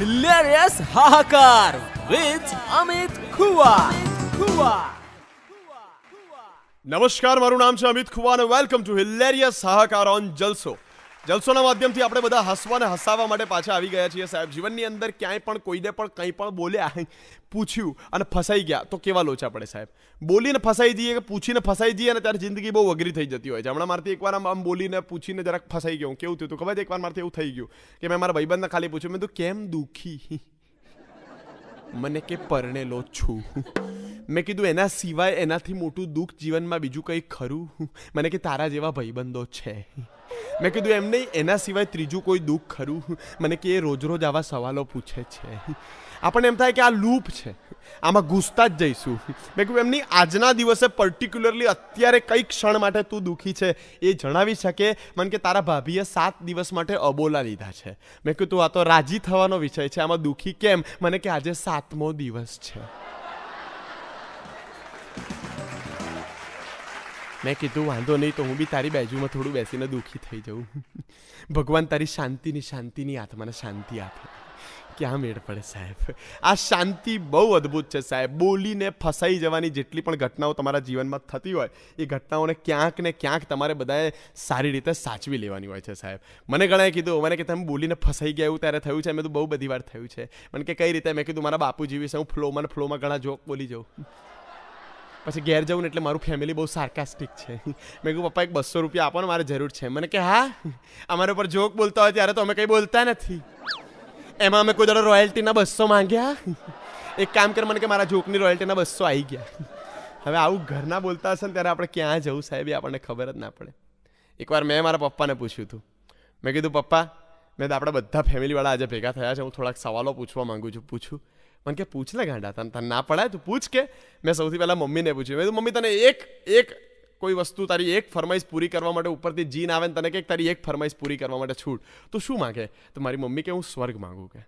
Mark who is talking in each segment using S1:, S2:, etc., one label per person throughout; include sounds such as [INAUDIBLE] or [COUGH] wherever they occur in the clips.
S1: હિલેરિયસ હાહાકાર with Amit ખુવા ખુવા નમસ્કાર મારું નામ છે અમિત ખુવા અને welcome to hilarious Hahakar on Jalso જલસોના માધ્યમથી આપણે બધા હસવા અને હસાવવા માટે પાછા આવી ગયા છીએ સાહેબ જીવનની અંદર ક્યાંય પણ કોઈને પણ કંઈ પણ બોલ્યા પૂછ્યું અને ફસાઈ ગયા તો કેવા લોચા પડે સાહેબ બોલીને ફસાઈ જઈએ કે પૂછીને ફસાઈ જઈએ અને ત્યારે જિંદગી બહુ અઘરી થઈ જતી હોય છે હમણાં મારથી એકવાર આમ બોલીને પૂછીને જરાક ફસાઈ ગયો કેવું થયું તું ખબર છે એકવાર મારથી એવું થઈ ગયું કે મેં મારા ભાઈબંધને ખાલી પૂછ્યું મેં તું કેમ દુઃખી મને કે પરણેલો છું મેં કીધું એના સિવાય એનાથી મોટું દુઃખ જીવનમાં બીજું કંઈ ખરું મને કે તારા જેવા ભાઈબંધો છે મેં કીધું એમ નહીં એના સિવાય ત્રીજું કોઈ દુઃખ ખરું મને કે એ રોજ રોજ આવા સવાલો પૂછે છે આપણને એમ થાય કે આ લૂપ છે આમાં ઘૂસતા જ જઈશું મેં કીધું એમની આજના દિવસે પર્ટિક્યુલરલી અત્યારે કઈ ક્ષણ માટે તું દુઃખી છે એ જણાવી શકે મને કે તારા ભાભીએ સાત દિવસ માટે અબોલા લીધા છે મેં કીધું આ તો રાજી થવાનો વિષય છે આમાં દુઃખી કેમ મને કે આજે સાતમો દિવસ છે મેં કીધું વાંધો નહીં તો હું બી તારી બાજુમાં થોડું બેસીને દુઃખી થઈ જાઉં ભગવાન તારી શાંતિની શાંતિની આત્માને શાંતિ આપે ક્યાં મેળ પડે સાહેબ આ શાંતિ બહુ અદ્ભુત છે સાહેબ બોલીને ફસાઈ જવાની જેટલી પણ ઘટનાઓ તમારા જીવનમાં થતી હોય એ ઘટનાઓને ક્યાંક ને ક્યાંક તમારે બધાએ સારી રીતે સાચવી લેવાની હોય છે સાહેબ મને ઘણાએ કીધું મને કે તમે બોલીને ફસાઈ ગયા એવું ત્યારે થયું છે મેં તો બહુ બધી વાર થયું છે મને કે કઈ રીતે મેં કીધું મારા બાપુજી વિશે હું ફ્લોમાં ફ્લોમાં ઘણા જોક બોલી જાઉં પછી ઘેર જવું ને એટલે મારું ફેમિલી બહુ સાર્કાસ્ટિક છે મેં કહ્યું પપ્પા એક બસો રૂપિયા આપો ને મારે જરૂર છે મને કે હા અમારા ઉપર જોક બોલતા હોય ત્યારે તો અમે કંઈ બોલતા નથી એમાં અમે કોઈ દાડો રોયલ્ટીના બસો માંગ્યા એક કામ કર મને કે મારા જોકની રોયલ્ટીના બસો આવી ગયા હવે આવું ઘરના બોલતા હશે ને ત્યારે આપણે ક્યાં જવું સાહેબ એ આપણને ખબર જ ના પડે એકવાર મેં મારા પપ્પાને પૂછ્યું હતું મેં કીધું પપ્પા મેં તો આપણા બધા ફેમિલીવાળા આજે ભેગા થયા છે હું થોડાક સવાલો પૂછવા માગું છું પૂછું મને કે પૂછ લે ગાંડા તને તને ના પડાય તું પૂછ કે મેં સૌથી પહેલાં મમ્મીને પૂછ્યું મેં મમ્મી તને એક એક કોઈ વસ્તુ તારી એક ફરમાઈશ પૂરી કરવા માટે ઉપરથી જીન આવે ને તને કે તારી એક ફરમાઈશ પૂરી કરવા માટે છૂટ તો શું માગે તો મારી મમ્મી કે હું સ્વર્ગ માગું કે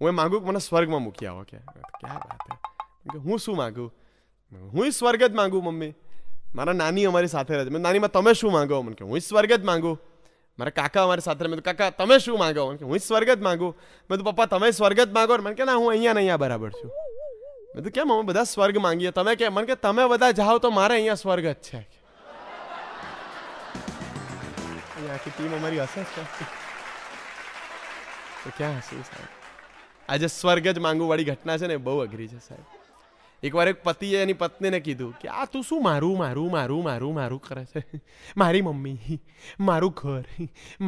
S1: હું એ માગું કે મને સ્વર્ગમાં મૂકી આવો કે ક્યાં વાત કે હું શું માગું હું સ્વર્ગ જ માગું મમ્મી મારા નાની અમારી સાથે રહે મેં નાનીમાં તમે શું માગો મને કે હું સ્વર્ગ જ માગું મારા કાકા અમારી સાથે મેં કાકા તમે શું માગો મને હું સ્વર્ગ જ માગું મેં પપ્પા તમે સ્વર્ગ જ માગો મને કે ના હું અહીંયા અહીંયા બરાબર છું મેં તો કેમ અમે બધા સ્વર્ગ માંગીએ તમે કેમ મને કે તમે બધા જાઓ તો મારે અહીંયા સ્વર્ગ જ છે આખી ટીમ અમારી હશે તો ક્યાં હશે સાહેબ આજે સ્વર્ગ જ માંગુ વાળી ઘટના છે ને બહુ અઘરી છે સાહેબ એકવાર એક પતિએ એની પત્નીને કીધું કે આ તું શું મારું મારું મારું મારું મારું કરે છે મારી મમ્મી મારું ઘર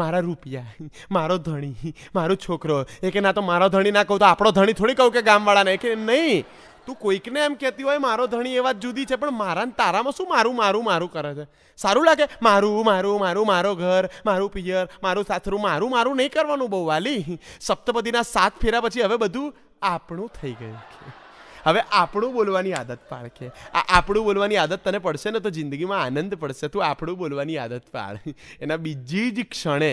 S1: મારા રૂપિયા મારો ધણી મારો છોકરો એ કે ના તો મારો ધણી ના કહું તો આપણો ધણી થોડી કહું કે ગામવાળાને કે નહીં તું કોઈકને એમ કહેતી હોય મારો ધણી એ વાત જુદી છે પણ મારા તારામાં શું મારું મારું મારું કરે છે સારું લાગે મારું મારું મારું મારો ઘર મારું પિયર મારું સાસરું મારું મારું નહીં કરવાનું બહુ વાલી સપ્તપદીના સાત ફેરા પછી હવે બધું આપણું થઈ ગયું હવે આપણું બોલવાની આદત પાડ કે આ આપણું બોલવાની આદત તને પડશે ને તો જિંદગીમાં આનંદ પડશે તું આપણું બોલવાની આદત પાડ એના બીજી જ ક્ષણે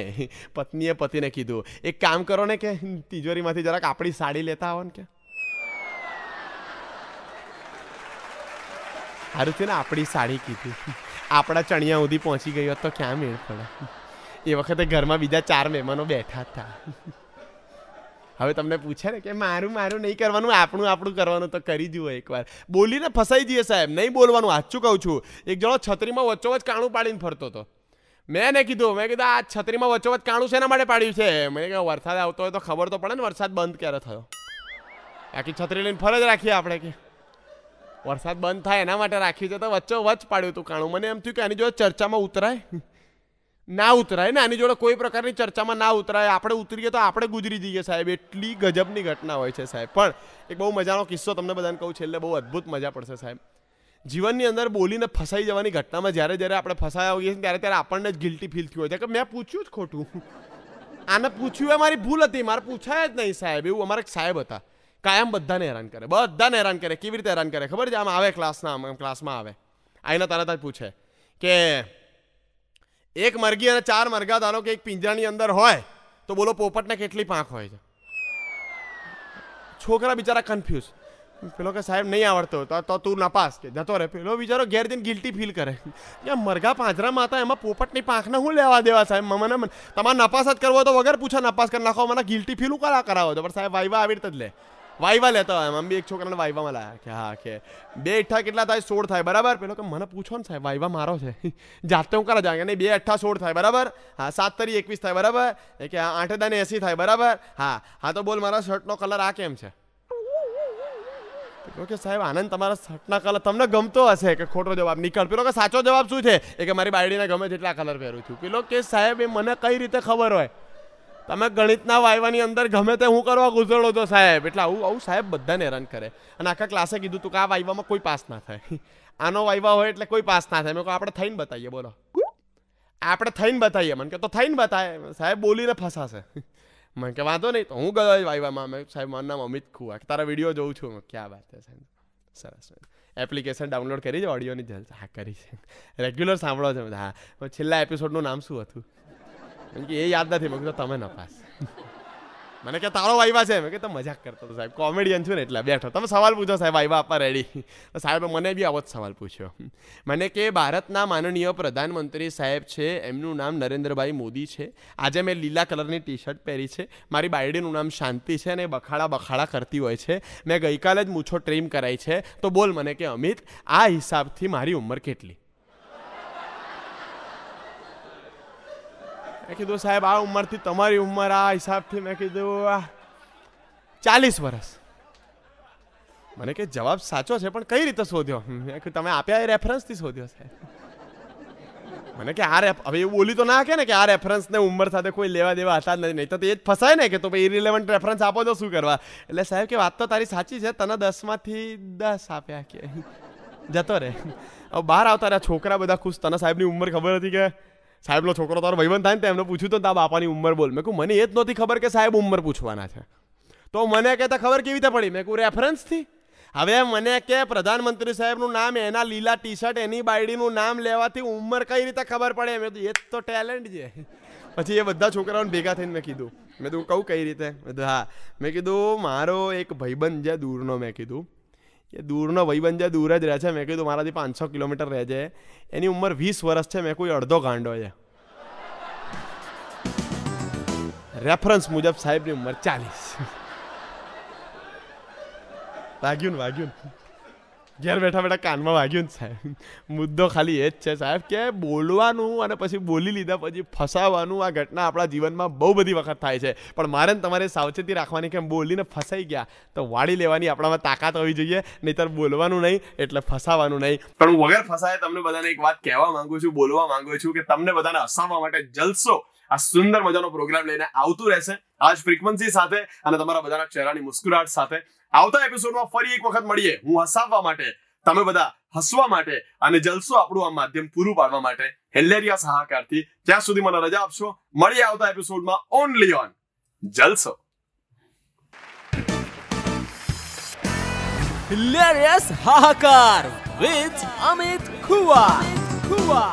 S1: પત્નીએ પતિને કીધું એક કામ કરો ને કે તિજોરીમાંથી જરાક આપણી સાડી લેતા આવો ને કે સારું થયું ને આપણી સાડી કીધી આપણા ચણિયા સુધી પહોંચી ગઈ હોત તો ક્યાં મેળ પડે એ વખતે ઘરમાં બીજા ચાર મહેમાનો બેઠા હતા હવે તમને પૂછે ને કે મારું મારું નહીં કરવાનું આપણું આપણું કરવાનું તો કરી જુઓ એકવાર બોલીને ફસાઈ જઈએ સાહેબ નહીં બોલવાનું હાચું કહું છું એક જણો છત્રીમાં વચ્ચોવચ કાણું પાડીને ફરતો હતો મેં એને કીધું મેં કીધું આ છત્રીમાં વચ્ચોવચ કાણું શેના માટે પાડ્યું છે મેં કહ્યું વરસાદ આવતો હોય તો ખબર તો પડે ને વરસાદ બંધ ક્યારે થયો આખી છત્રી લઈને ફરજ રાખીએ આપણે કે વરસાદ બંધ થાય એના માટે રાખ્યું છે તો વચ્ચો વચ પાડ્યું હતું કાણું મને એમ થયું કે આની જો ચર્ચામાં ઉતરાય ના ઉતરાય ને આની જોડે કોઈ પ્રકારની ચર્ચામાં ના ઉતરાય આપણે ઉતરીએ તો આપણે ગુજરી જઈએ સાહેબ એટલી ગજબની ઘટના હોય છે સાહેબ પણ એક બહુ મજાનો કિસ્સો તમને બધાને કહું છે એટલે બહુ અદ્ભુત મજા પડશે સાહેબ જીવનની અંદર બોલીને ફસાઈ જવાની ઘટનામાં જ્યારે જ્યારે આપણે ફસાયા હોઈએ છીએ ત્યારે ત્યારે આપણને જ ગિલ્ટી ફીલ થયું હોય છે કે મેં પૂછ્યું જ ખોટું આને પૂછ્યું એ મારી ભૂલ હતી મારે પૂછાય જ નહીં સાહેબ એવું અમારા સાહેબ હતા કાયમ બધાને હેરાન કરે બધાને હેરાન કરે કેવી રીતે હેરાન કરે ખબર છે આમ આવે ક્લાસના આમ ક્લાસમાં આવે આઈને તરત જ પૂછે કે એક મરઘી અને ચાર મરઘા ધારો કે એક પિંજરાની અંદર હોય તો બોલો પોપટને કેટલી પાંખ હોય છે છોકરા બિચારા કન્ફ્યુઝ પેલો કે સાહેબ નહીં આવડતો તો તો તું નપાસ કે જતો રહે પેલો બિચારો ઘેર જઈને ગિલ્ટી ફીલ કરે કે મરઘા પાંજરામાં હતા એમાં પોપટની પાંખને હું લેવા દેવા સાહેબ મને તમારે નપાસ જ કરવો તો વગર પૂછો નપાસ કરી નાખો મને ગિલ્ટી ફીલ હું કરાવો તો પણ સાહેબ વાઈવા આવી રીતે જ લે વાઇવા લેતા હોય એમ બી એક છોકરાને વાઇવામાં લાયા કે હા કે બે અઠ્ઠા કેટલા થાય સોળ થાય બરાબર પેલો કે મને પૂછો ને સાહેબ વાઇવા મારો છે [LAUGHS] જાતે હું કરા જાગે નહીં બે અઠ્ઠા સોળ થાય બરાબર હા સાત તરી એકવીસ થાય બરાબર કે હા આઠે દાને એસી થાય બરાબર હા હા તો બોલ મારા શર્ટનો કલર આ કેમ છે કે સાહેબ આનંદ તમારા શર્ટના કલર તમને ગમતો હશે કે ખોટો જવાબ નીકળ પેલો કે સાચો જવાબ શું છે એ કે મારી બાયડીને ગમે તેટલા કલર પહેરું છું પેલો કે સાહેબ એ મને કઈ રીતે ખબર હોય તમે ગણિતના વાયવાની અંદર ગમે તે હું કરવા ગુજરો છો સાહેબ એટલે આવું આવું સાહેબ બધાને હેરાન કરે અને આખા ક્લાસે કીધું તું કે આ વાયવામાં કોઈ પાસ ના થાય [LAUGHS] આનો વાયવા હોય એટલે કોઈ પાસ ના થાય મેં કહું આપણે થઈને બતાવીએ બોલો આપણે થઈને બતાવીએ મને કે તો થઈને બતાવે સાહેબ બોલીને ફસાશે [LAUGHS] મને કે વાંધો નહીં તો હું ગયો વાયવામાં મેં સાહેબ મારું નામ અમિત ખુઆ તારા વિડીયો જોઉં છું ક્યાં વાત છે સાહેબ સરસ એપ્લિકેશન ડાઉનલોડ કરી છે ઓડિયોની જલ્દ હા કરી છે રેગ્યુલર [LAUGHS] સાંભળો છે હા છેલ્લા એપિસોડનું નામ શું હતું એમ કે એ યાદ નથી મેં કીધું તમે નપાસ મને કે તારો વાયવા છે મેં કે તો મજાક કરતો હતો સાહેબ કોમેડિયન છું ને એટલે બેઠો તમે સવાલ પૂછો સાહેબ વાયવા આપવા રેડી તો સાહેબે મને બી આવો જ સવાલ પૂછ્યો મને કે ભારતના માનનીય પ્રધાનમંત્રી સાહેબ છે એમનું નામ નરેન્દ્રભાઈ મોદી છે આજે મેં લીલા કલરની ટી શર્ટ પહેરી છે મારી બાયડીનું નામ શાંતિ છે અને બખાડા બખાડા કરતી હોય છે મેં ગઈકાલે જ મૂછો ટ્રીમ કરાઈ છે તો બોલ મને કે અમિત આ હિસાબથી મારી ઉંમર કેટલી મે કીધું સાહેબ આ ઉંમર થી તમારી ઉંમર આ હિસાબ થી મે કીધું 40 વર્ષ મને કે જવાબ સાચો છે પણ કઈ રીતે સોધો મે કીધું તમે આપ્યાય રેફરન્સ થી સોધો સાહેબ મને કે આ રે હવે એ બોલી તો ના કે ને કે આ રેફરન્સ ને ઉંમર સાથે કોઈ લેવા દેવા હતા જ નહીં તો તો એ જ ફસાય ને કે તો ભઈ ઇરિલેવન્ટ રેફરન્સ આપો તો શું કરવા એટલે સાહેબ કે વાત તો તારી સાચી છે તને 10 માં થી 10 આપ્યા કે જતો રે ઓ બહાર આ તારા છોકરા બધા ખુશ તને સાહેબ ની ઉંમર ખબર હતી કે સાહેબ સાહેબનો છોકરો તારો ભાઈબંધ થાય ને તો એમને પૂછ્યું તો તા બાપાની ઉંમર બોલ મેં કહું મને એ જ નહોતી ખબર કે સાહેબ ઉંમર પૂછવાના છે તો મને કહેતા ખબર કેવી રીતે પડી મેં કહું રેફરન્સથી હવે મને કે પ્રધાનમંત્રી સાહેબનું નામ એના લીલા ટી શર્ટ એની બાયડીનું નામ લેવાથી ઉંમર કઈ રીતે ખબર પડે મેં તો એ તો ટેલેન્ટ છે પછી એ બધા છોકરાઓને ભેગા થઈને મેં કીધું મેં તું કહું કઈ રીતે મેં હા મેં કીધું મારો એક ભાઈબંધ છે દૂરનો મેં કીધું એ દૂરનો ભાઈબંધ જે દૂર જ રહે છે મેં કીધું મારાથી પાંચસો કિલોમીટર રહે છે એની ઉંમર વીસ વર્ષ છે મેં કોઈ અડધો ગાંડો છે રેફરન્સ મુજબ સાહેબની ઉંમર ચાલીસ [LAUGHS] વાગ્યું ને વાગ્યું ઘેર બેઠા બેઠા કાનમાં વાગ્યું ને સાહેબ મુદ્દો ખાલી એ જ છે સાહેબ કે બોલવાનું અને પછી બોલી લીધા પછી ફસાવાનું આ ઘટના આપણા જીવનમાં બહુ બધી વખત થાય છે પણ મારે ને તમારે સાવચેતી રાખવાની કેમ બોલીને ફસાઈ ગયા તો વાળી લેવાની આપણામાં તાકાત હોવી જોઈએ નહીતર બોલવાનું નહીં એટલે ફસાવાનું નહીં પણ વગર ફસાય તમને બધાને એક વાત કહેવા માંગુ છું બોલવા માંગુ છું કે તમને બધાને હસાવવા માટે જલસો આ સુંદર મજાનો પ્રોગ્રામ લઈને આવતું રહેશે આ જ ફ્રીક્વન્સી સાથે અને તમારા બધાના ચહેરાની મુસ્કુરાટ સાથે આવતા એપિસોડમાં ફરી એક વખત મળીએ હું હસાવવા માટે તમે બધા હસવા માટે અને જલસો આપણું આ માધ્યમ પૂરું પાડવા માટે હેલેરિયા સહાકારથી ત્યાં સુધી મને રજા આપશો મળીએ આવતા એપિસોડમાં only on Jalso Hilarious Hahakar with Amit Khua. Khua.